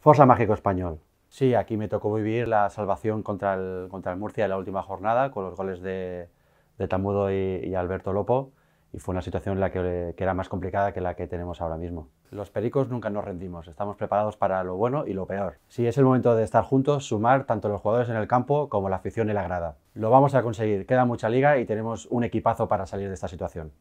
Fosa Mágico Español. Sí, aquí me tocó vivir la salvación contra el, contra el Murcia en la última jornada con los goles de, de Tamudo y, Alberto Lopo y fue una situación la que, era más complicada que la que tenemos ahora mismo. Los pericos nunca nos rendimos, estamos preparados para lo bueno y lo peor. Sí, es el momento de estar juntos, sumar tanto los jugadores en el campo como la afición y la grada. Lo vamos a conseguir, queda mucha liga y tenemos un equipazo para salir de esta situación.